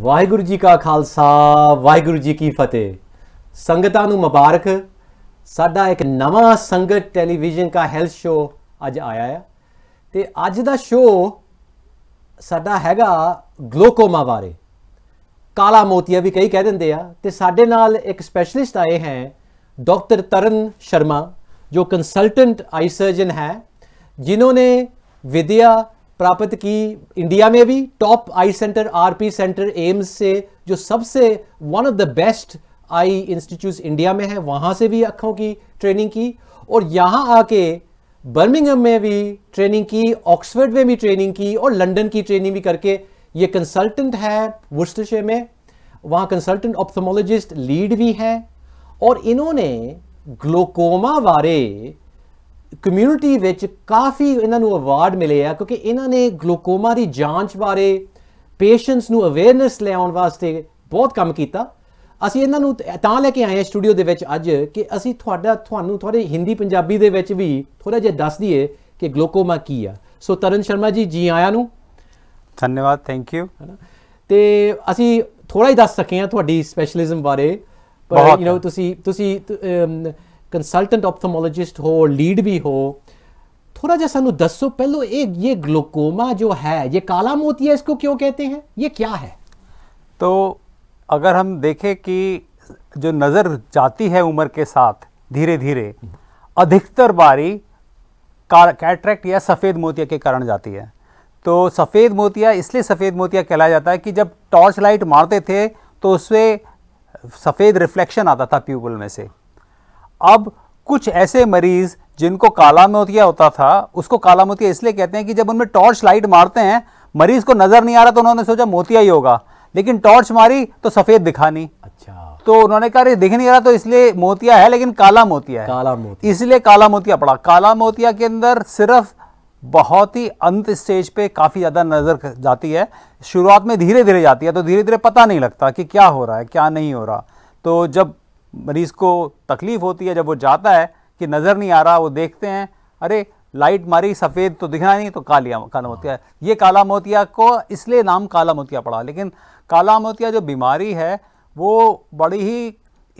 ਵਾਹਿਗੁਰੂ ਜੀ ਕਾ ਖਾਲਸਾ ਵਾਹਿਗੁਰੂ ਜੀ ਕੀ ਫਤਿਹ ਸੰਗਤਾਂ ਨੂੰ ਮੁਬਾਰਕ ਸਾਡਾ ਇੱਕ ਨਵਾਂ ਸੰਗਤ ਟੈਲੀਵਿਜ਼ਨ ਦਾ ਹੈਲਥ ਸ਼ੋ ਅੱਜ ਆਇਆ ਹੈ ਤੇ ਅੱਜ ਦਾ ਸ਼ੋ ਸਾਡਾ ਹੈਗਾ ਗਲੋਕੋਮਾ ਬਾਰੇ ਕਾਲਾ ਮੋਤੀਆ ਵੀ ਕਈ ਕਹਿ ਦਿੰਦੇ ਆ ਤੇ ਸਾਡੇ ਨਾਲ ਇੱਕ ਸਪੈਸ਼ਲਿਸਟ ਆਏ ਹੈ ਡਾਕਟਰ ਤਰਨ ਸ਼ਰਮਾ ਜੋ ਕੰਸਲਟੈਂਟ ਆਈ ਸਰਜਨ ਹੈ ਜਿਨ੍ਹਾਂ ਨੇ ਵਿਦਿਆ प्राप्त की इंडिया में भी top eye centre RP centre AIIMS से जो सबसे one of the best eye institute India में है वहाँ से भी अखों की ट्रेनिंग की और यहाँ आके बर्मिंगम में भी ट्रेनिंग की ऑक्सफर्ड में भी ट्रेनिंग की और लंदन की ट्रेनिंग भी करके ये कंसल्टेंट है वुस्टरशे में वहाँ कंसल्टेंट ऑप्थोमोलॉजिस्ट लीड भी हैं और इन्होंने ग्लोकोमा बारे ਕਮਿਊਨਿਟੀ ਵਿੱਚ ਕਾਫੀ ਇਹਨਾਂ ਨੂੰ ਅਵਾਰਡ ਮਿਲੇ ਆ ਕਿਉਂਕਿ ਇਹਨਾਂ ਨੇ ਗਲੋਕੋਮਾ ਦੀ ਜਾਂਚ ਬਾਰੇ ਪੇਸ਼ੈਂਟਸ ਨੂੰ ਅਵੇਅਰਨੈਸ ਲਿਆਉਣ ਵਾਸਤੇ ਬਹੁਤ ਕੰਮ ਕੀਤਾ ਅਸੀਂ ਇਹਨਾਂ ਨੂੰ ਤਾਂ ਲੈ ਕੇ ਆਏ ਆ ਸਟੂਡੀਓ ਦੇ ਵਿੱਚ ਅੱਜ ਕਿ ਅਸੀਂ ਤੁਹਾਡਾ ਤੁਹਾਨੂੰ ਥੋੜੇ ਹਿੰਦੀ ਪੰਜਾਬੀ ਦੇ ਵਿੱਚ ਵੀ ਥੋੜਾ ਜਿਹਾ ਦੱਸ ਦਈਏ ਕਿ ਗਲੋਕੋਮਾ ਕੀ ਆ ਸੋ ਤਰਨ ਸ਼ਰਮਾ ਜੀ ਜੀ ਆਇਆਂ ਨੂੰ ਧੰਨਵਾਦ ਥੈਂਕ ਯੂ ਤੇ ਅਸੀਂ ਥੋੜਾ ਹੀ ਦੱਸ ਸਕੇ ਆ ਤੁਹਾਡੀ ਸਪੈਸ਼ਲਿਜ਼ਮ ਬਾਰੇ ਪਰ ਯੂ نو ਤੁਸੀਂ ਤੁਸੀਂ कंसल्टेंट ऑप्थोमोलॉजिस्ट हो लीड भी हो थोड़ा जैसा सू दसो पहलो एक ये ग्लोकोमा जो है ये काला मोती है इसको क्यों कहते हैं ये क्या है तो अगर हम देखें कि जो नज़र जाती है उम्र के साथ धीरे धीरे अधिकतर बारी कैटरेक्ट या सफ़ेद मोतिया के कारण जाती है तो सफ़ेद मोतिया इसलिए सफ़ेद मोतिया कहलाया जाता है कि जब टॉर्च लाइट मारते थे तो उससे सफ़ेद रिफ्लेक्शन आता था प्यूबल में से अब कुछ ऐसे मरीज जिनको काला मोतिया होता था उसको काला मोतिया इसलिए कहते हैं कि जब उनमें टॉर्च लाइट मारते हैं मरीज को नज़र नहीं आ रहा तो उन्होंने सोचा मोतिया ही होगा लेकिन टॉर्च मारी तो सफ़ेद दिखा नहीं अच्छा तो उन्होंने कहा दिख नहीं रहा तो इसलिए मोतिया है लेकिन काला मोतिया है काला मोतिया इसलिए काला मोतिया पड़ा काला मोतिया के अंदर सिर्फ बहुत ही अंत स्टेज पे काफ़ी ज़्यादा नज़र जाती है शुरुआत में धीरे धीरे जाती है तो धीरे धीरे पता नहीं लगता कि क्या हो रहा है क्या नहीं हो रहा तो जब मरीज़ को तकलीफ़ होती है जब वो जाता है कि नज़र नहीं आ रहा वो देखते हैं अरे लाइट मारी सफ़ेद तो रहा नहीं तो कालिया काला मोतिया ये काला मोतिया को इसलिए नाम काला मोतिया पड़ा लेकिन काला मोतिया जो बीमारी है वो बड़ी ही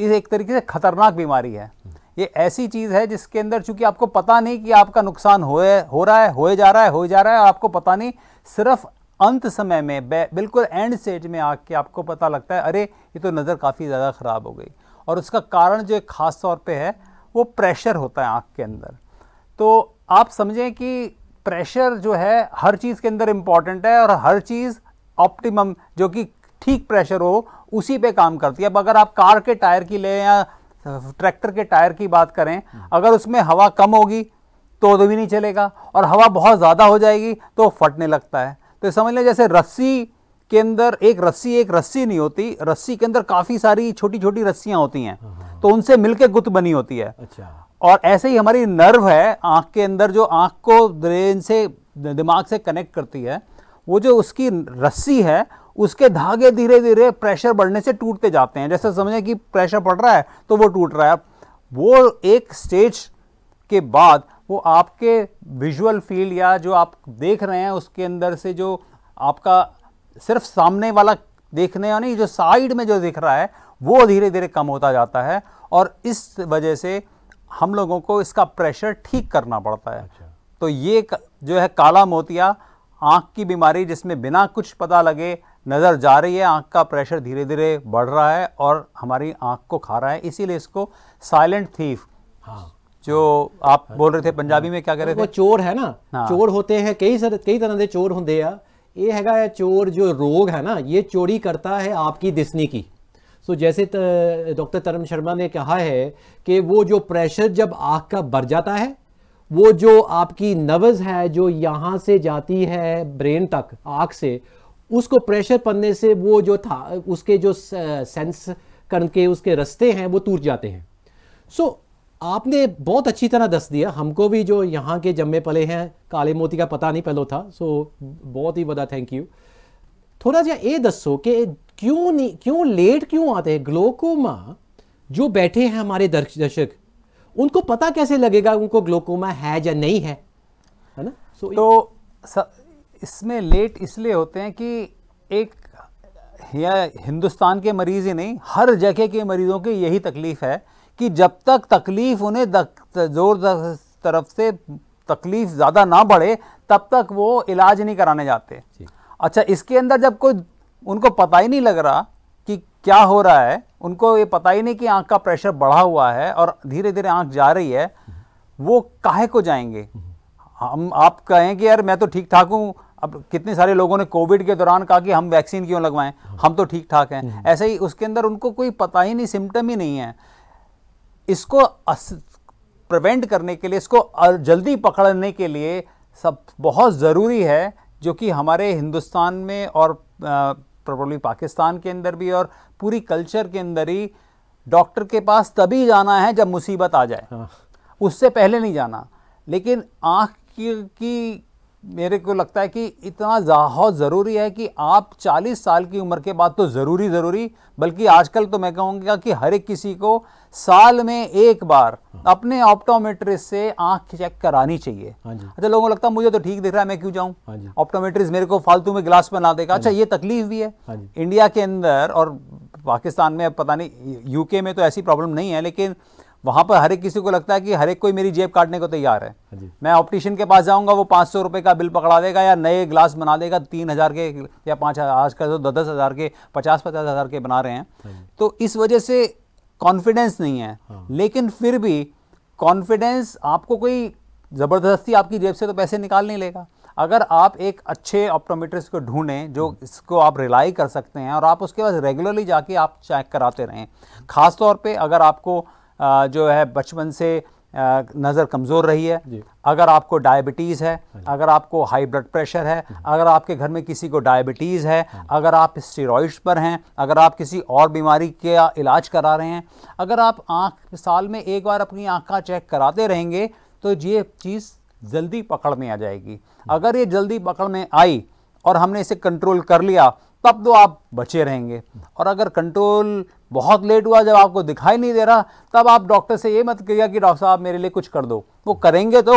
इस एक तरीके से ख़तरनाक बीमारी है ये ऐसी चीज़ है जिसके अंदर चूंकि आपको पता नहीं कि आपका नुकसान हो हो रहा है हो जा रहा है हो जा रहा है आपको पता नहीं सिर्फ अंत समय में बिल्कुल एंड स्टेज में आके आपको पता लगता है अरे ये तो नज़र काफ़ी ज़्यादा ख़राब हो गई और उसका कारण जो ख़ास तौर पे है वो प्रेशर होता है आँख के अंदर तो आप समझें कि प्रेशर जो है हर चीज़ के अंदर इम्पॉर्टेंट है और हर चीज़ ऑप्टिमम जो कि ठीक प्रेशर हो उसी पे काम करती है अब अगर आप कार के टायर की लें या ट्रैक्टर के टायर की बात करें अगर उसमें हवा कम होगी तो भी नहीं चलेगा और हवा बहुत ज़्यादा हो जाएगी तो फटने लगता है तो समझ लें जैसे रस्सी के अंदर एक रस्सी एक रस्सी नहीं होती रस्सी के अंदर काफ़ी सारी छोटी छोटी रस्सियाँ होती हैं हाँ, हाँ। तो उनसे मिलके गुत बनी होती है अच्छा और ऐसे ही हमारी नर्व है आँख के अंदर जो आँख को ब्रेन से दिमाग से कनेक्ट करती है वो जो उसकी रस्सी है उसके धागे धीरे धीरे प्रेशर बढ़ने से टूटते जाते हैं जैसे समझें कि प्रेशर पड़ रहा है तो वो टूट रहा है वो एक स्टेज के बाद वो आपके विजुअल फील्ड या जो आप देख रहे हैं उसके अंदर से जो आपका सिर्फ सामने वाला देखने नहीं जो साइड में जो दिख रहा है वो धीरे धीरे कम होता जाता है और इस वजह से हम लोगों को इसका प्रेशर ठीक करना पड़ता है अच्छा। तो ये जो है काला मोतिया आँख की बीमारी जिसमें बिना कुछ पता लगे नज़र जा रही है आँख का प्रेशर धीरे धीरे बढ़ रहा है और हमारी आँख को खा रहा है इसीलिए इसको साइलेंट हाँ। थीफ जो आप बोल रहे थे हाँ। पंजाबी में क्या कह रहे थे चोर है ना हाँ। चोर होते हैं कई सर कई तरह के चोर होंगे ये हैगा या चोर जो रोग है ना ये चोरी करता है आपकी दिसनी की सो so, जैसे डॉक्टर तरन शर्मा ने कहा है कि वो जो प्रेशर जब आँख का बढ़ जाता है वो जो आपकी नवज है जो यहाँ से जाती है ब्रेन तक आँख से उसको प्रेशर पड़ने से वो जो था उसके जो सेंस करके उसके रस्ते हैं वो टूट जाते हैं सो so, आपने बहुत अच्छी तरह दस दिया हमको भी जो यहाँ के जम्मे पले हैं काले मोती का पता नहीं पहलो था सो बहुत ही बड़ा थैंक यू थोड़ा सा ये दसो कि क्यों नहीं क्यों लेट क्यों आते हैं ग्लोकोमा जो बैठे हैं हमारे दर्शक उनको पता कैसे लगेगा उनको ग्लोकोमा है या नहीं है है ना सो so, तो इसमें लेट इसलिए होते हैं कि एक या हिंदुस्तान के मरीज़ ही नहीं हर जगह के मरीज़ों की यही तकलीफ़ है कि जब तक तकलीफ उन्हें जोर तरफ से तकलीफ ज़्यादा ना बढ़े तब तक वो इलाज नहीं कराने जाते अच्छा इसके अंदर जब कोई उनको पता ही नहीं लग रहा कि क्या हो रहा है उनको ये पता ही नहीं कि आंख का प्रेशर बढ़ा हुआ है और धीरे धीरे आंख जा रही है हम्म। वो काहे को जाएंगे हम्म। हम आप कहें कि यार मैं तो ठीक ठाक हूँ अब कितने सारे लोगों ने कोविड के दौरान कहा कि हम वैक्सीन क्यों लगवाएं हम्म। हम तो ठीक ठाक हैं ऐसे ही उसके अंदर उनको कोई पता ही नहीं सिम्टम ही नहीं है इसको प्रिवेंट करने के लिए इसको जल्दी पकड़ने के लिए सब बहुत ज़रूरी है जो कि हमारे हिंदुस्तान में और प्रॉब्लली पाकिस्तान के अंदर भी और पूरी कल्चर के अंदर ही डॉक्टर के पास तभी जाना है जब मुसीबत आ जाए हाँ। उससे पहले नहीं जाना लेकिन आँख की, की मेरे को लगता है कि इतना बहुत ज़रूरी है कि आप 40 साल की उम्र के बाद तो ज़रूरी ज़रूरी बल्कि आजकल तो मैं कहूँगा कि हर एक किसी को साल में एक बार अपने ऑप्टोमेट्रिस्ट से आंख चेक करानी चाहिए हाँ अच्छा लोगों को लगता है मुझे तो ठीक दिख रहा है मैं क्यों जाऊँ हाँ ऑप्टोमेट्रिस्ट मेरे को फालतू में गिलास बना देगा हाँ अच्छा ये तकलीफ भी है इंडिया के अंदर और पाकिस्तान में पता नहीं यूके में तो ऐसी प्रॉब्लम नहीं है लेकिन वहां पर हर एक किसी को लगता है कि हर एक कोई मेरी जेब काटने को तैयार है हाँ मैं ऑप्टिशियन के पास जाऊंगा वो पाँच सौ का बिल पकड़ा देगा या नए ग्लास बना देगा तीन हज़ार के या पाँच हज़ार आज तो दस दस हज़ार के पचास पचास हज़ार के बना रहे हैं हाँ तो इस वजह से कॉन्फिडेंस नहीं है हाँ। लेकिन फिर भी कॉन्फिडेंस आपको कोई ज़बरदस्ती आपकी जेब से तो पैसे निकाल नहीं लेगा अगर आप एक अच्छे ऑप्टोमेट्रिस्ट को ढूंढें जो इसको आप रिलाई कर सकते हैं और आप उसके पास रेगुलरली जाके आप चेक कराते रहें खासतौर पे अगर आपको जो है बचपन से नज़र कमज़ोर रही है अगर आपको डायबिटीज़ है हाँ अगर आपको हाई ब्लड प्रेशर है हाँ। अगर आपके घर में किसी को डायबिटीज़ है हाँ। अगर आप स्टेरॉइड्स पर हैं अगर आप किसी और बीमारी का इलाज करा रहे हैं अगर आप आँख साल में एक बार अपनी आँख का चेक कराते रहेंगे तो ये चीज़ जल्दी पकड़ में आ जाएगी अगर ये जल्दी पकड़ में आई और हमने इसे कंट्रोल कर लिया तब तो आप बचे रहेंगे और अगर कंट्रोल बहुत लेट हुआ जब आपको दिखाई नहीं दे रहा तब आप डॉक्टर से ये मत कहिएगा कि डॉक्टर साहब मेरे लिए कुछ कर दो वो करेंगे तो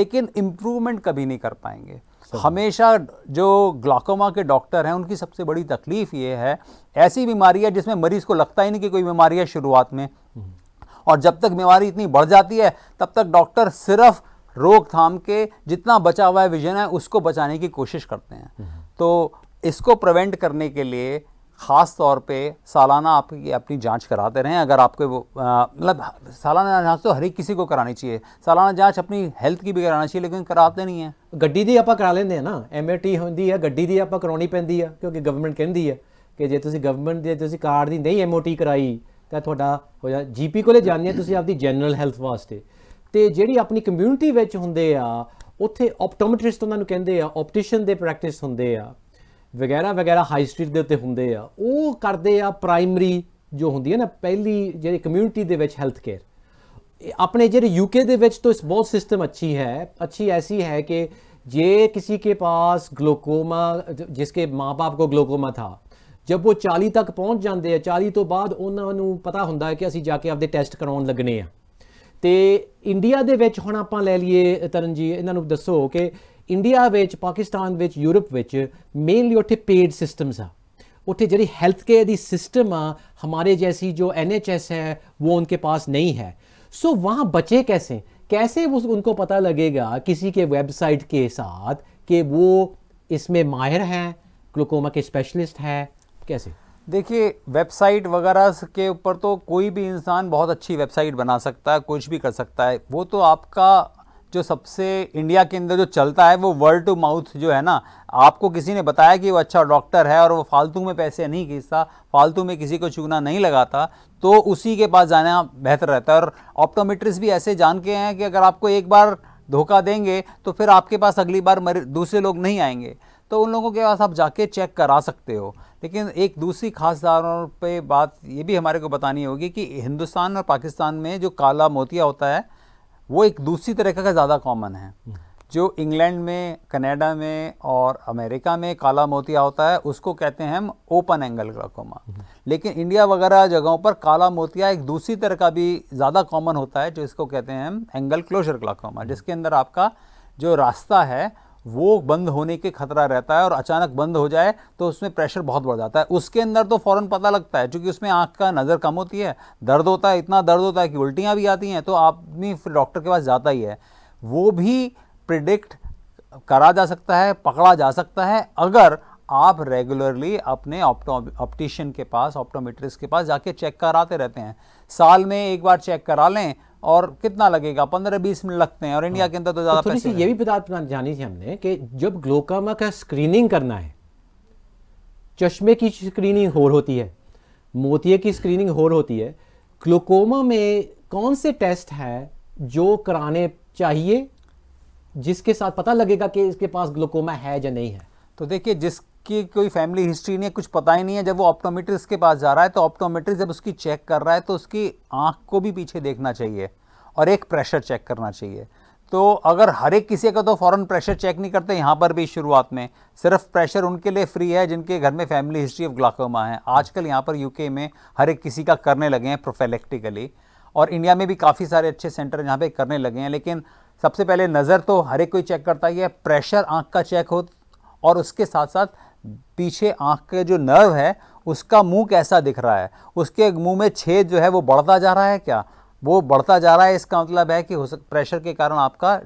लेकिन इम्प्रूवमेंट कभी नहीं कर पाएंगे हमेशा जो ग्लाकोमा के डॉक्टर हैं उनकी सबसे बड़ी तकलीफ़ ये है ऐसी बीमारी है जिसमें मरीज़ को लगता ही नहीं कि कोई बीमारी है शुरुआत में हम्म। और जब तक बीमारी इतनी बढ़ जाती है तब तक डॉक्टर सिर्फ रोकथाम के जितना बचा हुआ है विजन है उसको बचाने की कोशिश करते हैं हम्म। तो इसको प्रिवेंट करने के लिए ख़ास तौर पे सालाना आपकी अपनी जांच कराते रहें अगर आपके वो मतलब सालाना जांच तो हर एक किसी को करानी चाहिए सालाना ਜਾਂਚ ਆਪਣੀ ਹੈਲਥ ਦੀ ਵੀ ਕਰਾਉਣਾ ਚਾਹੀਏ ਲੇਕਿਨ ਕਰਾਤੇ ਨਹੀਂ ਹੈ ਗੱਡੀ ਦੀ ਆਪਾਂ ਕਰਾ ਲੈਂਦੇ ਆ ਨਾ ਐਮਏਟੀ ਹੁੰਦੀ ਆ ਗੱਡੀ ਦੀ ਆਪਾਂ ਕਰਾਉਣੀ ਪੈਂਦੀ ਆ ਕਿਉਂਕਿ ਗਵਰਨਮੈਂਟ ਕਹਿੰਦੀ ਆ ਕਿ ਜੇ ਤੁਸੀਂ ਗਵਰਨਮੈਂਟ ਦੇ ਤੁਸੀਂ ਕਾਰ ਦੀ ਨਹੀਂ ਐਮਓਟੀ ਕਰਾਈ ਤਾਂ ਤੁਹਾਡਾ ਹੋ ਜਾ ਜੀਪੀ ਕੋਲੇ ਜਾਂਦੇ ਆ ਤੁਸੀਂ ਆਪਦੀ ਜਨਰਲ ਹੈਲਥ ਵਾਸਤੇ ਤੇ ਜਿਹੜੀ ਆਪਣੀ ਕਮਿਊਨਿਟੀ ਵਿੱਚ ਹੁੰਦੇ ਆ ਉੱਥੇ ਆਪਟੋਮੈਟ੍ਰਿਸਟ ਉਹਨਾਂ ਨੂੰ ਕਹਿੰਦੇ ਆ ਆਪਟੀਸ਼ੀਅਨ ਦੇ ਪ੍ਰੈਕਟਿਸ ਹੁੰਦੇ ਆ ਵਗੈਰਾ ਵਗੈਰਾ ਹਾਈ ਸਟਰੀਟ ਦੇ ਉੱਤੇ ਹੁੰਦੇ ਆ ਉਹ ਕਰਦੇ ਆ ਪ੍ਰਾਇਮਰੀ ਜੋ ਹੁੰਦੀ ਹੈ ਨਾ ਪਹਿਲੀ ਜਿਹੜੀ ਕਮਿਊਨਿਟੀ ਦੇ ਵਿੱਚ ਹੈਲਥ ਕੇਅਰ ਆਪਣੇ ਜਿਹੜੇ ਯੂਕੇ ਦੇ ਵਿੱਚ ਤੋਂ ਇਸ ਬਹੁਤ ਸਿਸਟਮ ਅੱਛੀ ਹੈ ਅੱਛੀ ਐਸੀ ਹੈ ਕਿ ਜੇ ਕਿਸੇ ਕੇ ਪਾਸ ਗਲੂਕੋਮਾ ਜਿਸਕੇ ਮਾਪੇ ਕੋ को ਥਾ था ਉਹ 40 ਤੱਕ ਪਹੁੰਚ ਜਾਂਦੇ ਆ 40 ਤੋਂ ਬਾਅਦ ਉਹਨਾਂ ਨੂੰ ਪਤਾ ਹੁੰਦਾ ਹੈ ਕਿ ਅਸੀਂ ਜਾ ਕੇ ਆਪਦੇ ਟੈਸਟ ਕਰਾਉਣ ਲੱਗਨੇ ਆ ਤੇ ਇੰਡੀਆ ਦੇ ਵਿੱਚ ਹੁਣ ਆਪਾਂ ਲੈ ਲਈਏ ਤਰਨਜੀਤ ਇਹਨਾਂ ਨੂੰ ਦੱਸੋ ਕਿ इंडिया ਵਿੱਚ पाकिस्तान ਵਿੱਚ यूरोप ਵਿੱਚ मेनली उठे पेड सिस्टम्स ਆ उठे ਜਿਹੜੀ हेल्थ ਕੇਅਰ ਦੀ सिस्टम ਆ हमारे जैसी जो एन है वो उनके पास नहीं है सो वहाँ बचे कैसे कैसे वो उनको पता लगेगा किसी के वेबसाइट के साथ कि वो इसमें माहिर हैं ग्लूकोमा के स्पेशलिस्ट हैं कैसे देखिए वेबसाइट वगैरह के ऊपर तो कोई भी इंसान बहुत अच्छी वेबसाइट बना सकता है कुछ भी कर सकता है वो तो आपका जो सबसे इंडिया के अंदर जो चलता है वो वर्ड टू माउथ जो है ना आपको किसी ने बताया कि वो अच्छा डॉक्टर है और वो फालतू में पैसे नहीं खींचता फालतू में किसी को चुगना नहीं लगाता तो उसी के पास जाना बेहतर रहता है और ऑप्टोमेट्रिस्ट भी ऐसे जान के हैं कि अगर आपको एक बार धोखा देंगे तो फिर आपके पास अगली बार दूसरे लोग नहीं आएंगे तो उन लोगों के पास आप जाके चेक करा सकते हो लेकिन एक दूसरी खास दारों पे बात ये भी हमारे को बतानी होगी कि हिंदुस्तान और पाकिस्तान में जो काला मोतिया होता है वो एक दूसरी तरीके का ज़्यादा कॉमन है हम्म। जो इंग्लैंड में कनाडा में और अमेरिका में काला मोतिया होता है उसको कहते हैं हम ओपन एंगल ग्लाकोमा लेकिन इंडिया वगैरह जगहों पर काला मोतिया एक दूसरी तरह का भी ज़्यादा कॉमन होता है जो इसको कहते हैं हम एंगल क्लोजर ग्लाकोमा जिसके अंदर आपका जो रास्ता है वो बंद होने के खतरा रहता है और अचानक बंद हो जाए तो उसमें प्रेशर बहुत बढ़ जाता है उसके अंदर तो फ़ौरन पता लगता है क्योंकि उसमें आँख का नज़र कम होती है दर्द होता है इतना दर्द होता है कि उल्टियाँ भी आती हैं तो आदमी फिर डॉक्टर के पास जाता ही है वो भी प्रिडिक्ट करा जा सकता है पकड़ा जा सकता है अगर आप रेगुलरली अपने ऑप्टो ऑप्टिशियन के पास ऑप्टोमेट्रिस्ट के पास जाके चेक कराते रहते हैं साल में एक बार चेक करा लें और कितना लगेगा पंद्रह बीस मिनट लगते हैं और इंडिया हाँ। के अंदर तो ज़्यादा तो थोड़ी ये भी बता जानी थी हमने कि जब ग्लोकामा का स्क्रीनिंग करना है चश्मे की स्क्रीनिंग होर होती है मोतिये की स्क्रीनिंग होर होती है ग्लोकोमा में कौन से टेस्ट हैं जो कराने चाहिए जिसके साथ पता लगेगा कि इसके पास ग्लोकोमा है या नहीं है तो देखिए जिस की कोई फैमिली हिस्ट्री नहीं है कुछ पता ही नहीं है जब वो ऑप्टोमेट्रिस्ट के पास जा रहा है तो ऑप्टोमेट्रिस्ट जब उसकी चेक कर रहा है तो उसकी आँख को भी पीछे देखना चाहिए और एक प्रेशर चेक करना चाहिए तो अगर हर एक किसी का तो फ़ौरन प्रेशर चेक नहीं करते यहाँ पर भी शुरुआत में सिर्फ प्रेशर उनके लिए फ्री है जिनके घर में फैमिली हिस्ट्री ऑफ ग्लाकोमा है आजकल यहाँ पर यूके में हर एक किसी का करने लगे हैं प्रोफेलेक्टिकली और इंडिया में भी काफ़ी सारे अच्छे सेंटर यहाँ पे करने लगे हैं लेकिन सबसे पहले नज़र तो हर एक कोई चेक करता ही है प्रेशर आँख का चेक हो और उसके साथ साथ पीछे आँख के जो नर्व है उसका मुंह कैसा दिख रहा है उसके मुंह में छेद जो है वो बढ़ता जा रहा है क्या वो बढ़ता जा रहा है इसका मतलब है कि हो सक प्रेशर के कारण आपका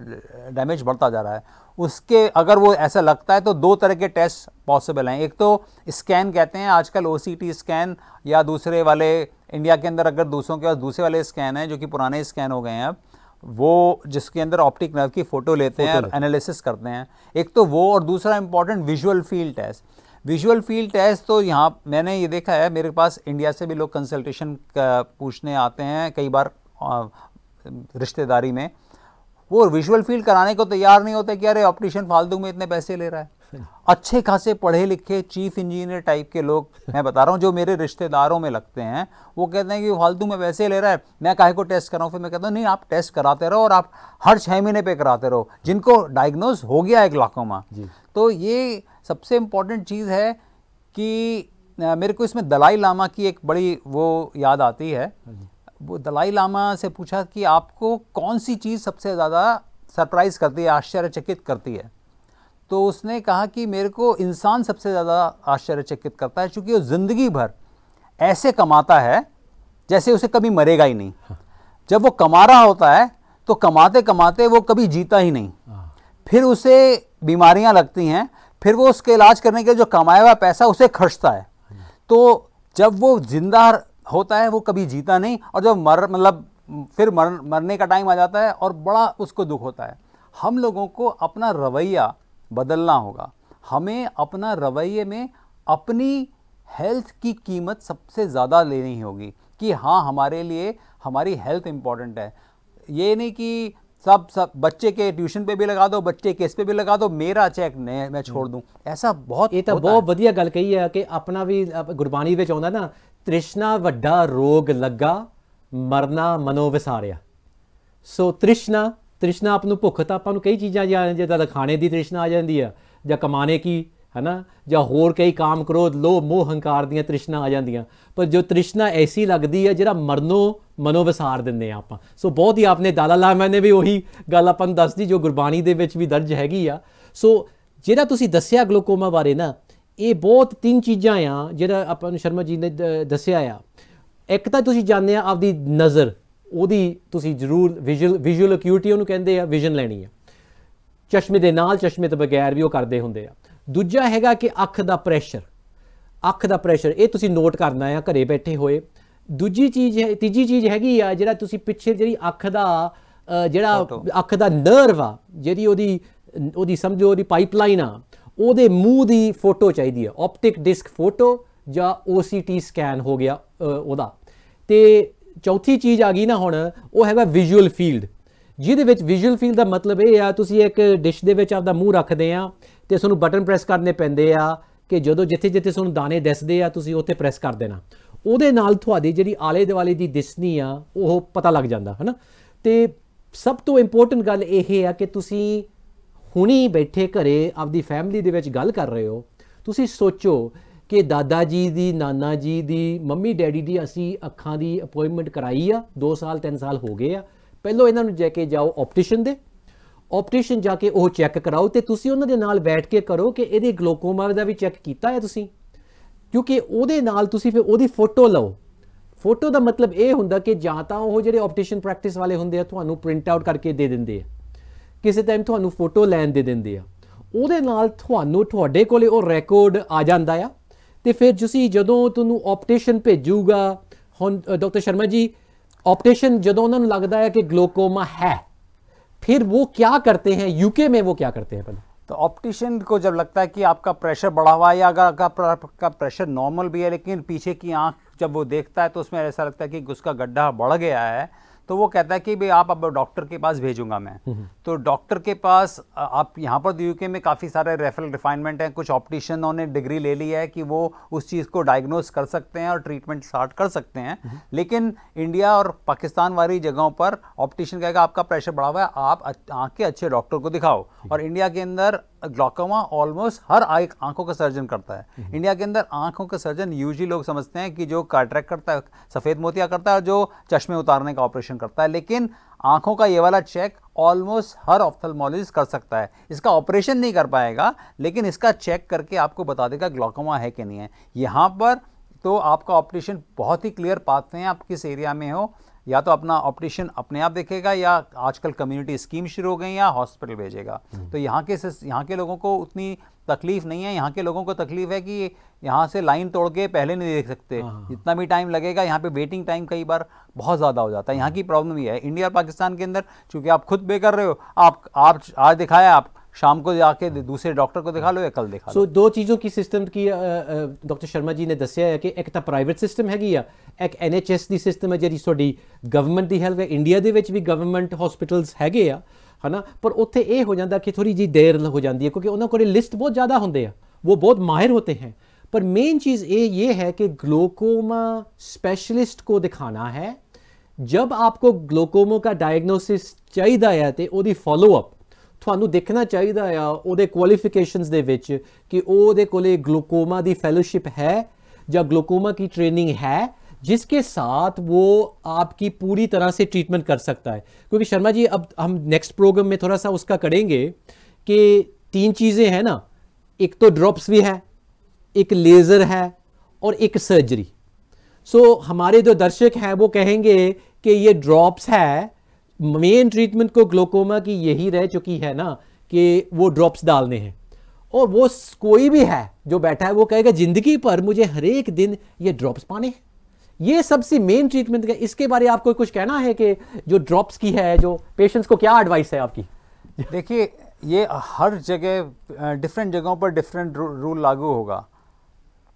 डैमेज बढ़ता जा रहा है उसके अगर वो ऐसा लगता है तो दो तरह के टेस्ट पॉसिबल हैं एक तो स्कैन कहते हैं आजकल ओ स्कैन या दूसरे वाले इंडिया के अंदर अगर दूसरों के पास दूसरे वाले स्कैन हैं जो कि पुराने स्कैन हो गए हैं अब वो जिसके अंदर ऑप्टिक नर्व की फ़ोटो लेते हैं और एनालिसिस करते हैं एक तो वो और दूसरा important visual field test visual field test तो यहाँ मैंने ये देखा है मेरे पास इंडिया से भी लोग कंसल्टेशन पूछने आते हैं कई बार रिश्तेदारी में वो विजुअल फील्ड कराने को तैयार नहीं होते कि अरे ऑप्टिशियन फालतू में इतने पैसे ले रहा है अच्छे खासे पढ़े लिखे चीफ इंजीनियर टाइप के लोग मैं बता रहा हूँ जो मेरे रिश्तेदारों में लगते हैं वो कहते हैं कि फालतू में वैसे ले रहा है मैं काहे को टेस्ट कराऊँ फिर मैं कहता हूँ नहीं आप टेस्ट कराते रहो और आप हर छः महीने पे कराते रहो जिनको डायग्नोज हो गया है में तो ये सबसे इम्पोर्टेंट चीज़ है कि मेरे को इसमें दलाई लामा की एक बड़ी वो याद आती है हाँ वो दलाई लामा से पूछा कि आपको कौन सी चीज़ सबसे ज़्यादा सरप्राइज़ करती है आश्चर्यचकित करती है तो उसने कहा कि मेरे को इंसान सबसे ज़्यादा आश्चर्यचकित करता है क्योंकि वो ज़िंदगी भर ऐसे कमाता है जैसे उसे कभी मरेगा ही नहीं हाँ। जब वो कमा रहा होता है तो कमाते कमाते वो कभी जीता ही नहीं हाँ। फिर उसे बीमारियां लगती हैं फिर वो उसके इलाज करने के जो कमाया हुआ पैसा उसे खर्चता है तो जब वो जिंदा होता है वो कभी जीता नहीं और जब मर मतलब फिर मर मरने का टाइम आ जाता है और बड़ा उसको दुख होता है हम लोगों को अपना रवैया बदलना होगा हमें अपना रवैये में अपनी हेल्थ की कीमत सबसे ज़्यादा लेनी होगी कि हाँ हमारे लिए हमारी हेल्थ इम्पॉर्टेंट है ये नहीं कि सब सब बच्चे के ट्यूशन पे भी लगा दो बच्चे इस पे भी लगा दो मेरा चेक नहीं मैं छोड़ दूँ ऐसा बहुत ये तो बहुत बढ़िया गल कही है कि अपना भी गुरबाणी में आता ना तृष्णा व्डा रोग लगा मरना मनोविसारिया सो तृष्णा ਤ੍ਰਿਸ਼ਨਾ ਆਪ ਨੂੰ ਭੁੱਖ ਤਾਂ ਆਪਾਂ ਨੂੰ ਕਈ ਚੀਜ਼ਾਂ ਜਾਂ ਜਿੱਦਾਂ ਖਾਣੇ ਦੀ ਤ੍ਰਿਸ਼ਨਾ ਆ ਜਾਂਦੀ ਆ ਜਾਂ ਕਮਾਣੇ ਕੀ ਹੈਨਾ ਜਾਂ ਹੋਰ ਕਈ ਕਾਮ ਕ੍ਰੋਧ ਲੋਭ ਮੋਹ ਹੰਕਾਰ ਦੀਆਂ ਤ੍ਰਿਸ਼ਨਾ ਆ ਜਾਂਦੀਆਂ ਪਰ ਜੋ ਤ੍ਰਿਸ਼ਨਾ ਐਸੀ ਲੱਗਦੀ ਆ ਜਿਹੜਾ ਮਰਨੋ ਵਿਸਾਰ ਦਿੰਦੇ ਆ ਆਪਾਂ ਸੋ ਬਹੁਤ ਹੀ ਆਪਨੇ ਦਾਲਾ ਲਾਮਾ ਨੇ ਵੀ ਉਹੀ ਗੱਲ ਆਪਾਂ ਨੂੰ ਦੱਸਦੀ ਜੋ ਗੁਰਬਾਣੀ ਦੇ ਵਿੱਚ ਵੀ ਦਰਜ ਹੈਗੀ ਆ ਸੋ ਜਿਹੜਾ ਤੁਸੀਂ ਦੱਸਿਆ ਗਲੋਕੋਮਾ ਬਾਰੇ ਨਾ ਇਹ ਬਹੁਤ ਤਿੰਨ ਚੀਜ਼ਾਂ ਆ ਜਿਹੜਾ ਆਪਾਂ ਨੂੰ ਸ਼ਰਮਾ ਜੀ ਨੇ ਦੱਸਿਆ ਆ ਇੱਕ ਤਾਂ ਤੁਸੀਂ ਜਾਣਦੇ ਆ ਆਪਦੀ ਨਜ਼ਰ ਉਹਦੀ ਤੁਸੀਂ ਜ਼ਰੂਰ ਵਿਜ਼ੂਅਲ ਵਿਜ਼ੂਅਲ ਅਕਿਊਟੀ ਉਹਨੂੰ ਕਹਿੰਦੇ ਆ ਵਿਜ਼ਨ ਲੈਣੀ ਆ ਚਸ਼ਮੇ ਦੇ ਨਾਲ ਚਸ਼ਮੇ ਤੋਂ ਬਗੈਰ ਵੀ ਉਹ ਕਰਦੇ ਹੁੰਦੇ ਆ ਦੂਜਾ ਹੈਗਾ ਕਿ ਅੱਖ ਦਾ ਪ੍ਰੈਸ਼ਰ ਅੱਖ ਦਾ ਪ੍ਰੈਸ਼ਰ ਇਹ ਤੁਸੀਂ ਨੋਟ ਕਰਨਾ ਆ ਘਰੇ ਬੈਠੇ ਹੋਏ ਦੂਜੀ ਚੀਜ਼ ਹੈ ਤੀਜੀ ਚੀਜ਼ ਹੈਗੀ ਆ ਜਿਹੜਾ ਤੁਸੀਂ ਪਿੱਛੇ ਜਿਹੜੀ ਅੱਖ ਦਾ ਜਿਹੜਾ ਅੱਖ ਦਾ ਨਰਵ ਆ ਜਿਹੜੀ ਉਹਦੀ ਉਹਦੀ ਸਮਝੋ ਉਹਦੀ ਪਾਈਪਲਾਈਨ ਆ ਉਹਦੇ ਮੂੰਹ ਦੀ ਫੋਟੋ ਚਾਹੀਦੀ ਆ ਆਪਟਿਕ ਡਿਸਕ ਫੋਟੋ ਜਾਂ OCT ਸਕੈਨ ਹੋ ਗਿਆ ਉਹਦਾ ਤੇ ਚੌਥੀ ਚੀਜ਼ ਆ ਗਈ ਨਾ ਹੁਣ ਉਹ ਹੈਗਾ ਵਿਜ਼ੂਅਲ ਫੀਲਡ ਜਿਹਦੇ ਵਿੱਚ ਵਿਜ਼ੂਅਲ ਫੀਲਡ ਦਾ ਮਤਲਬ ਇਹ ਆ ਤੁਸੀਂ ਇੱਕ ਡਿਸ਼ ਦੇ ਵਿੱਚ ਆਪਦਾ ਮੂੰਹ ਰੱਖਦੇ ਆ ਤੇ ਤੁਹਾਨੂੰ ਬਟਨ ਪ੍ਰੈਸ ਕਰਨੇ ਪੈਂਦੇ ਆ ਕਿ ਜਦੋਂ ਜਿੱਥੇ-ਜਿੱਥੇ ਤੁਹਾਨੂੰ ਦਾਣੇ ਦਿਸਦੇ ਆ ਤੁਸੀਂ ਉੱਥੇ ਪ੍ਰੈਸ ਕਰ ਦੇਣਾ ਉਹਦੇ ਨਾਲ ਤੁਹਾਡੀ ਜਿਹੜੀ ਆਲੇ ਦੁਆਲੇ ਦੀ ਦਿਸਣੀ ਆ ਉਹ ਪਤਾ ਲੱਗ ਜਾਂਦਾ ਹਨਾ ਤੇ ਸਭ ਤੋਂ ਇੰਪੋਰਟੈਂਟ ਗੱਲ ਇਹ ਆ ਕਿ ਤੁਸੀਂ ਹੁਣੀ ਬੈਠੇ ਘਰੇ ਆਪਦੀ ਫੈਮਿਲੀ ਦੇ ਵਿੱਚ ਗੱਲ ਕਰ ਰਹੇ ਹੋ ਤੁਸੀਂ ਸੋਚੋ ਕਿ ਦਾਦਾ ਜੀ ਦੀ ਨਾਨਾ ਜੀ ਦੀ ਮੰਮੀ ਡੈਡੀ ਦੀ ਅਸੀਂ ਅੱਖਾਂ ਦੀ ਅਪਾਇੰਟਮੈਂਟ ਕਰਾਈ ਆ 2 ਸਾਲ 3 ਸਾਲ ਹੋ ਗਏ ਆ ਪਹਿਲੋ ਇਹਨਾਂ ਨੂੰ ਜਾ ਕੇ ਜਾਓ ਆਪਟੀਸ਼ੀਅਨ ਦੇ ਆਪਟੀਸ਼ੀਅਨ ਜਾ ਕੇ ਉਹ ਚੈੱਕ ਕਰਾਓ ਤੇ ਤੁਸੀਂ ਉਹਨਾਂ ਦੇ ਨਾਲ ਬੈਠ ਕੇ ਕਰੋ ਕਿ ਇਹਦੇ ਗਲੋਕੋਮਾ ਦਾ ਵੀ ਚੈੱਕ ਕੀਤਾ ਹੈ ਤੁਸੀਂ ਕਿਉਂਕਿ ਉਹਦੇ ਨਾਲ ਤੁਸੀਂ ਫਿਰ ਉਹਦੀ ਫੋਟੋ ਲਓ ਫੋਟੋ ਦਾ ਮਤਲਬ ਇਹ ਹੁੰਦਾ ਕਿ ਜਾਂ ਤਾਂ ਉਹ ਜਿਹੜੇ ਆਪਟੀਸ਼ੀਅਨ ਪ੍ਰੈਕਟਿਸ ਵਾਲੇ ਹੁੰਦੇ ਆ ਤੁਹਾਨੂੰ ਪ੍ਰਿੰਟ ਆਊਟ ਕਰਕੇ ਦੇ ਦਿੰਦੇ ਆ ਕਿਸੇ ਟਾਈਮ ਤੁਹਾਨੂੰ ਫੋਟੋ ਲੈਣ ਦੇ ਦਿੰਦੇ ਆ ਉਹਦੇ ਨਾਲ ਤੁਹਾਨੂੰ ਤੁਹਾਡੇ ਕੋਲੇ ਉਹ ਰਿਕਾਰਡ ਆ ਜਾਂਦਾ ਆ तो फिर जी ਜਦੋਂ तू ਆਪਟੇਸ਼ਨ भेजूगा हम डॉक्टर शर्मा जी ऑप्टेशन जो उन्होंने लगता है कि ग्लोकोमा है फिर वो क्या करते हैं यूके में वो क्या करते हैं पहले तो ऑप्टिशन को जब लगता है कि आपका प्रेशर बढ़ा हुआ है या अगर आपका प्रेशर नॉर्मल भी है लेकिन पीछे की आंख जब वो देखता है तो उसमें ऐसा लगता है कि उसका गड्ढा बढ़ गया है तो वो कहता है कि भाई आप अब डॉक्टर के पास भेजूंगा मैं हम्म, हम्म। तो डॉक्टर के पास आप यहाँ पर यूके में काफ़ी सारे रेफरल रिफाइनमेंट हैं कुछ ऑप्टिशनों ने डिग्री ले ली है कि वो उस चीज़ को डायग्नोस कर सकते हैं और ट्रीटमेंट स्टार्ट कर सकते हैं हम्म, लेकिन इंडिया और पाकिस्तान वाली जगहों पर ऑप्टिशन कहेगा आपका प्रेशर बढ़ा हुआ है आप आँख के अच्छे डॉक्टर को दिखाओ और इंडिया के अंदर ग्लाकोमा ऑलमोस्ट हर आंखों का सर्जन करता है हम्म। इंडिया के अंदर आंखों का सर्जन यूजली लोग समझते हैं कि जो कार्ट्रैक करता है सफ़ेद मोतिया करता है जो चश्मे उतारने का ऑपरेशन करता है लेकिन आंखों का ये वाला चेक ऑलमोस्ट हर ऑफ्थलमोलॉजिस्ट कर सकता है इसका ऑपरेशन नहीं कर पाएगा लेकिन इसका चेक करके आपको बता देगा ग्लाकोमा है कि नहीं है यहाँ पर तो आपका ऑपरेशन बहुत ही क्लियर पाते हैं आप किस एरिया में हो या तो अपना ऑपरेशन अपने आप देखेगा या आजकल कम्युनिटी स्कीम शुरू हो गई या हॉस्पिटल भेजेगा हम्म। तो यहाँ के यहाँ के लोगों को उतनी तकलीफ नहीं है यहाँ के लोगों को तकलीफ है कि यहाँ से लाइन तोड़ के पहले नहीं देख सकते हाँ, हाँ। जितना भी टाइम लगेगा यहाँ पे वेटिंग टाइम कई बार बहुत ज़्यादा हो जाता है यहाँ हाँ। की प्रॉब्लम ये है इंडिया और पाकिस्तान के अंदर चूंकि आप खुद बेकर रहे हो आप आप आज दिखाया आप ਸ਼ਾਮ ਜਾ ਕੇ ਦੂਸਰੇ ਡਾਕਟਰ डॉक्टर ਦਿਖਾ ਲਓ ਜਾਂ ਕੱਲ ਦਿਖਾ ਲਓ ਸੋ ਦੋ ਚੀਜ਼ਾਂ ਕੀ ਸਿਸਟਮ ਕੀ ਡਾਕਟਰ ਸ਼ਰਮਾ ਜੀ ਨੇ ਦੱਸਿਆ ਹੈ ਕਿ ਇੱਕ ਤਾਂ ਪ੍ਰਾਈਵੇਟ ਸਿਸਟਮ ਹੈਗੀ ਆ ਇੱਕ ਐਨਐਚਐਸ ਦੀ ਸਿਸਟਮ ਹੈ ਜਿਹੜੀ ਤੁਹਾਡੀ ਗਵਰਨਮੈਂਟ ਦੀ ਹੈਲਥ ਹੈ ਇੰਡੀਆ ਦੇ ਵਿੱਚ ਵੀ ਗਵਰਨਮੈਂਟ ਹਸਪੀਟਲਸ ਹੈਗੇ ਆ ਹਨਾ ਪਰ ਉੱਥੇ ਇਹ ਹੋ ਜਾਂਦਾ ਕਿ ਥੋੜੀ ਜੀ ਦੇਰ ਹੋ ਜਾਂਦੀ ਹੈ ਕਿਉਂਕਿ ਉਹਨਾਂ ਕੋਲੇ ਲਿਸਟ ਬਹੁਤ ਜ਼ਿਆਦਾ ਹੁੰਦੇ ਆ ਉਹ ਬਹੁਤ ਮਾਹਿਰ ਹੁੰਦੇ ਹਨ ਪਰ ਮੇਨ ਚੀਜ਼ ਇਹ ये है कि ग्लोकोमा स्पेशलिस्ट को दिखाना है जब आपको ग्लोकोमो का डायग्नोसिस चाहिए है तो वही फॉलोअप थानू देखना चाहिए ਆ क्वालिफिकेशन ਕੁਆਲੀਫਿਕੇਸ਼ਨਸ ਦੇ ਵਿੱਚ ਕਿ ਉਹਦੇ ग्लूकोमा ਗਲੋਕੋਮਾ की ट्रेनिंग है जिसके साथ वो आपकी पूरी तरह से ट्रीटमेंट कर सकता है क्योंकि शर्मा जी अब हम नेक्स्ट प्रोग्राम में थोड़ा सा उसका करेंगे कि तीन चीज़ें हैं ना एक तो ड्रॉप्स भी है एक लेज़र है और एक सर्जरी सो so, हमारे जो दर्शक हैं वो कहेंगे कि ये ड्रॉप्स है मेन ट्रीटमेंट को ग्लोकोमा की यही रह चुकी है ना कि वो ड्रॉप्स डालने हैं और वो कोई भी है जो बैठा है वो कहेगा जिंदगी पर मुझे हर एक दिन ये ड्रॉप्स पाने हैं ये सबसे मेन ट्रीटमेंट है इसके बारे में आपको कुछ कहना है कि जो ड्रॉप्स की है जो पेशेंट्स को क्या एडवाइस है आपकी देखिए ये हर जगह डिफरेंट जगहों पर डिफरेंट रूल लागू होगा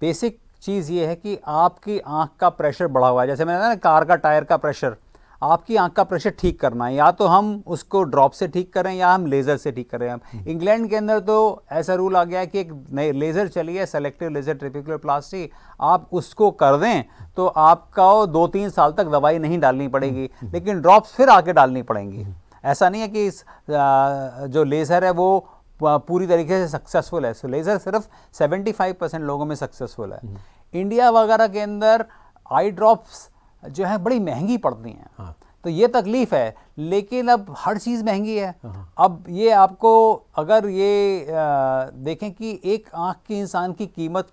बेसिक चीज़ ये है कि आपकी आंख का प्रेशर बढ़ा हुआ है जैसे मैंने कहा ना कार का टायर का प्रेशर आपकी आंख का प्रेशर ठीक करना है या तो हम उसको ड्रॉप से ठीक करें या हम लेज़र से ठीक करें हम्म। इंग्लैंड के अंदर तो ऐसा रूल आ गया है कि एक नए लेज़र चली है सेलेक्टिव लेज़र ट्रिपिकुलर प्लास्टिक आप उसको कर दें तो आपका दो तीन साल तक दवाई नहीं डालनी पड़ेगी हम्म, हम्म। लेकिन ड्रॉप्स फिर आके डालनी पड़ेंगी ऐसा नहीं है कि इस जो लेज़र है वो पूरी तरीके से सक्सेसफुल है सो लेज़र सिर्फ 75 परसेंट लोगों में सक्सेसफुल है इंडिया वगैरह के अंदर आई ड्रॉप्स जो है बड़ी महंगी पड़ती हैं हाँ। तो ये तकलीफ़ है लेकिन अब हर चीज़ महंगी है हाँ।, हाँ। अब ये आपको अगर ये आ, देखें कि एक आँख के इंसान की कीमत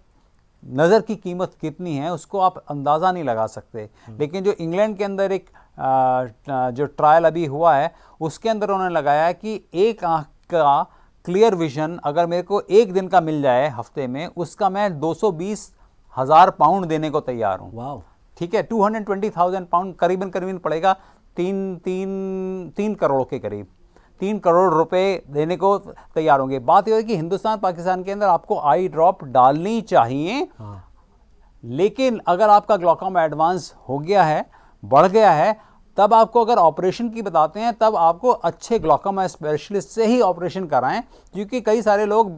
नज़र की कीमत कितनी है उसको आप अंदाज़ा नहीं लगा सकते हम्म। लेकिन जो इंग्लैंड के अंदर एक आ, जो ट्रायल अभी हुआ है उसके अंदर उन्होंने लगाया कि एक आँख का क्लियर विजन अगर मेरे को एक दिन का मिल जाए हफ्ते में उसका मैं दो सौ बीस हज़ार पाउंड देने को तैयार हूँ वाह ठीक है 220,000 पाउंड करीबन करीबन पड़ेगा तीन तीन तीन करोड़ के करीब तीन करोड़ रुपए देने को तैयार होंगे बात यह है कि हिंदुस्तान पाकिस्तान के अंदर आपको आई ड्रॉप डालनी चाहिए हाँ। लेकिन अगर आपका ग्लोकॉम एडवांस हो गया है बढ़ गया है तब आपको अगर ऑपरेशन की बताते हैं तब आपको अच्छे ग्लोकॉम स्पेशलिस्ट से ही ऑपरेशन कराएं क्योंकि कई सारे लोग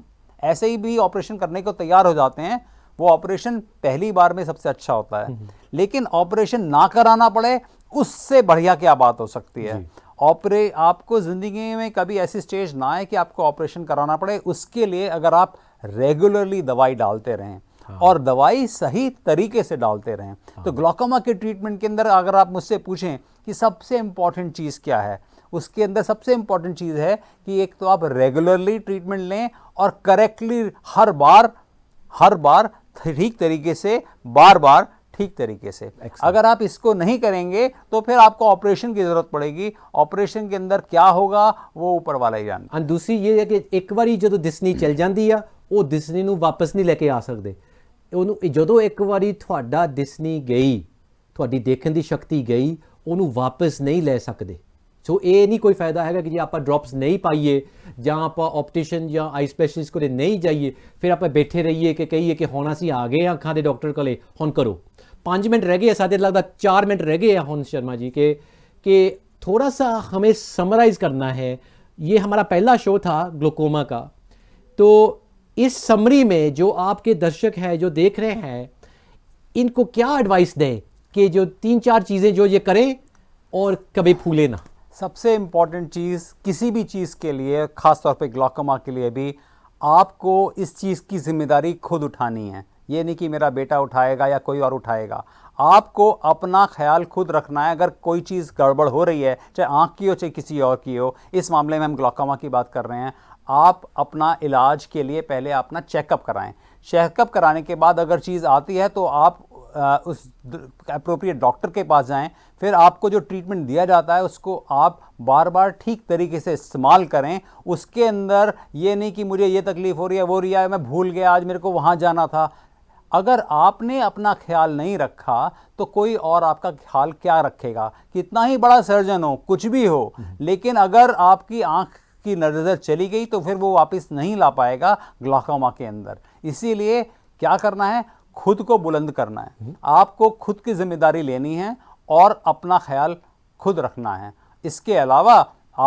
ऐसे ही भी ऑपरेशन करने को तैयार हो जाते हैं वो ऑपरेशन पहली बार में सबसे अच्छा होता है लेकिन ऑपरेशन ना कराना पड़े उससे बढ़िया क्या बात हो सकती है ऑपरे आपको ज़िंदगी में कभी ऐसी स्टेज ना आए कि आपको ऑपरेशन कराना पड़े उसके लिए अगर आप रेगुलरली दवाई डालते रहें हाँ। और दवाई सही तरीके से डालते रहें हाँ। तो ग्लोकोमा के ट्रीटमेंट के अंदर अगर आप मुझसे पूछें कि सबसे इंपॉर्टेंट चीज़ क्या है उसके अंदर सबसे इंपॉर्टेंट चीज़ है कि एक तो आप रेगुलरली ट्रीटमेंट लें और करेक्टली हर बार हर बार ठीक तरीके से बार बार ठीक तरीके से अगर आप इसको नहीं करेंगे तो फिर आपको ऑपरेशन की जरूरत पड़ेगी ऑपरेशन के अंदर क्या होगा वो ऊपर ਵਾਲਾ ਹੀ ਜਾਣਦਾ ਐਂਡ ਦੂਸਰੀ ਇਹ ਹੈ ਕਿ ਇੱਕ ਵਾਰੀ ਜਦੋਂ ਦਿਸਨੀ ਚਲ ਜਾਂਦੀ ਆ ਉਹ ਦਿਸਨੀ ਨੂੰ ਵਾਪਸ ਨਹੀਂ ਲੈ ਕੇ ਆ ਸਕਦੇ ਉਹਨੂੰ ਜਦੋਂ ਇੱਕ ਵਾਰੀ ਤੁਹਾਡਾ ਦਿਸਨੀ ਗਈ ਤੁਹਾਡੀ ਦੇਖਣ ਦੀ ਸ਼ਕਤੀ ਗਈ ਉਹਨੂੰ ਵਾਪਸ ਨਹੀਂ ਲੈ ਸਕਦੇ सो ये नहीं कोई फायदा है कि जी आप ड्रॉप्स नहीं पाइए या आप ऑप्टिशन या आई स्पेशलिस्ट को नहीं जाइए फिर आप बैठे रहिए कि कहिए कि हूँ असं आ गए अखा के डॉक्टर कले हूँ करो पाँच मिनट रह गए साढ़े लगता चार मिनट रह गए हैं हूँ शर्मा जी के कि थोड़ा सा हमें समराइज करना है ये हमारा पहला शो था ग्लोकोमा का तो इस समरी में जो आपके दर्शक हैं जो देख रहे हैं इनको क्या एडवाइस दें कि जो तीन चार चीज़ें जो ये करें और कभी फूले ना सबसे इम्पॉर्टेंट चीज़ किसी भी चीज़ के लिए ख़ास तौर पे ग्लॉकोमा के लिए भी आपको इस चीज़ की जिम्मेदारी खुद उठानी है ये नहीं कि मेरा बेटा उठाएगा या कोई और उठाएगा आपको अपना ख्याल खुद रखना है अगर कोई चीज़ गड़बड़ हो रही है चाहे आँख की हो चाहे किसी और की हो इस मामले में हम ग्लॉकोमा की बात कर रहे हैं आप अपना इलाज के लिए पहले अपना चेकअप कराएं चेकअप कराने के बाद अगर चीज़ आती है तो आप उस अप्रोप्रिएट डॉक्टर के पास जाएं फिर आपको जो ट्रीटमेंट दिया जाता है उसको आप बार बार ठीक तरीके से इस्तेमाल करें उसके अंदर ये नहीं कि मुझे ये तकलीफ़ हो रही है वो रही है मैं भूल गया आज मेरे को वहाँ जाना था अगर आपने अपना ख्याल नहीं रखा तो कोई और आपका ख्याल क्या रखेगा कितना ही बड़ा सर्जन हो कुछ भी हो लेकिन अगर आपकी आँख की नज़र चली गई तो फिर वो वापस नहीं ला पाएगा ग्लाकोमा के अंदर इसीलिए क्या करना है खुद को बुलंद करना है आपको खुद की जिम्मेदारी लेनी है और अपना ख्याल खुद रखना है इसके अलावा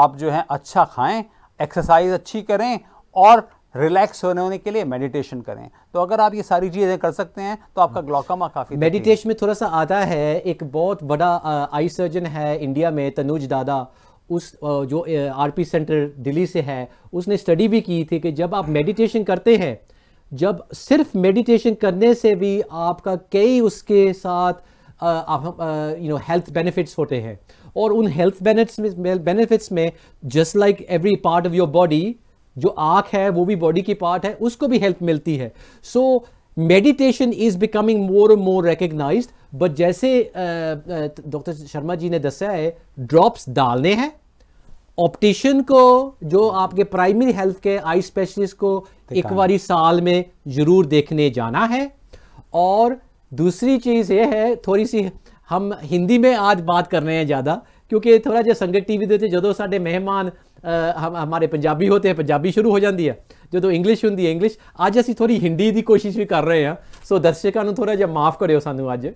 आप जो है अच्छा खाएं एक्सरसाइज अच्छी करें और रिलैक्स होने के लिए मेडिटेशन करें तो अगर आप ये सारी चीज़ें कर सकते हैं तो आपका ग्लोकामा काफ़ी मेडिटेशन में थोड़ा सा आता है एक बहुत बड़ा आई सर्जन है इंडिया में तनुज दादा उस जो आरपी सेंटर दिल्ली से है उसने स्टडी भी की थी कि जब आप मेडिटेशन करते हैं जब सिर्फ मेडिटेशन करने से भी आपका कई उसके साथ यू नो हेल्थ बेनिफिट्स होते हैं और उन हेल्थ बेनिफिट्स में just like every part of your body जो आँख है वो भी बॉडी की पार्ट है उसको भी हेल्प मिलती है so meditation is becoming more more recognize but जैसे डॉक्टर शर्मा जी ने दसाया है ड्रॉप्स डालने हैं ऑप्टिशियन को जो आपके प्राइमरी हेल्थ के आई स्पेशलिस्ट को एक बार साल में जरूर देखने जाना है और दूसरी चीज ये है थोड़ी सी हम हिंदी में आज बात कर रहे हैं ज्यादा क्योंकि थोड़ा जो संगत टीवी देते जो साढ़े मेहमान हम हमारे पंजाबी होते हैं पंजाबी शुरू हो जाती है जो तो इंग्लिश होंगी इंग्लिश अज असी थोड़ी हिंदी की कोशिश भी कर रहे हैं सो दर्शकों थोड़ा जहा माफ़ करो सू अज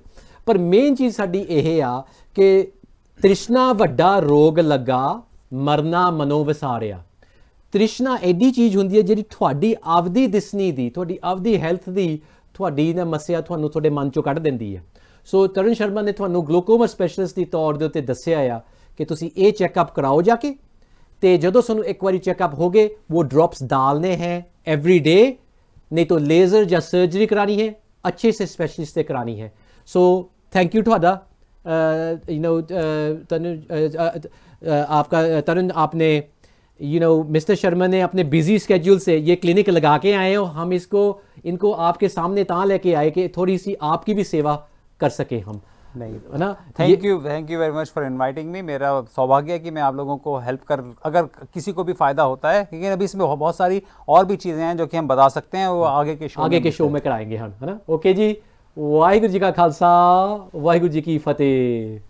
पर मेन चीज़ साड़ी यह आ कि तृष्णा व्डा रोग लगा ਮਰਨਾ ਮਨੋ ਵਿਸਾਰਿਆ ਤ੍ਰਿਸ਼ਨਾ ਐਡੀ ਚੀਜ਼ ਹੁੰਦੀ ਹੈ ਜਿਹੜੀ ਤੁਹਾਡੀ ਆਪਦੀ ਦਿਸਨੀ ਦੀ ਤੁਹਾਡੀ ਆਪਦੀ ਹੈਲਥ ਦੀ ਤੁਹਾਡੀ ਨਾ ਮਸਿਆ ਤੁਹਾਨੂੰ ਤੁਹਾਡੇ ਮਨ ਚੋਂ ਕੱਢ ਦਿੰਦੀ ਹੈ ਸੋ ਤਰਨ ਸ਼ਰਮਾ ਨੇ ਤੁਹਾਨੂੰ ਗਲੂਕੋਮਾ ਸਪੈਸ਼ਲਿਸਟ ਦੀ ਤੌਰ ਦੇ ਉੱਤੇ ਦੱਸਿਆ ਆ ਕਿ ਤੁਸੀਂ ਇਹ ਚੈੱਕਅਪ ਕਰਾਓ ਜਾ ਕੇ ਤੇ ਜਦੋਂ ਤੁਹਾਨੂੰ ਇੱਕ ਵਾਰੀ ਚੈੱਕਅਪ ਹੋ ਗਏ ਉਹ ਡ੍ਰੌਪਸ ਡਾਲਨੇ ਹੈ ਐਵਰੀ ਡੇ ਨਹੀਂ ਤਾਂ ਲੇਜ਼ਰ ਜਾਂ ਸਰਜਰੀ ਕਰਾਣੀ ਹੈ ਅੱਛੇ ਸੇ ਸਪੈਸ਼ਲਿਸਟ ਤੇ ਕਰਾਣੀ ਹੈ ਸੋ ਥੈਂਕ ਯੂ ਤੁਹਾਡਾ ਯੂ نو ਤਨ आपका तरुण आपने यू नो मिस्टर शर्मा ने अपने बिजी स्केड्यूल से ये क्लिनिक लगा के आए हो हम इसको इनको आपके सामने ता लेके आए कि थोड़ी सी आपकी भी सेवा कर सके हम नहीं है ना thank you thank you very much for inviting me मेरा सौभाग्य है कि मैं आप लोगों को हेल्प कर अगर किसी को भी फायदा होता है लेकिन अभी इसमें बहुत सारी और भी चीज़ें हैं जो कि हम बता सकते हैं वो हाँ। आगे के शो आगे के शो में कराएंगे हम है ना ओके जी वाहिगुरु जी का खालसा वाहिगुरु जी की फतेह